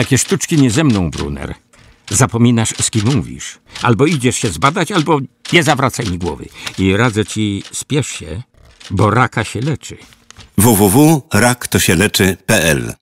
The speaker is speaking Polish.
Takie sztuczki nie ze mną, Brunner. Zapominasz, z kim mówisz. Albo idziesz się zbadać, albo nie zawracaj mi głowy. I radzę ci, spiesz się, bo raka się leczy. www.raktosieleczy.pl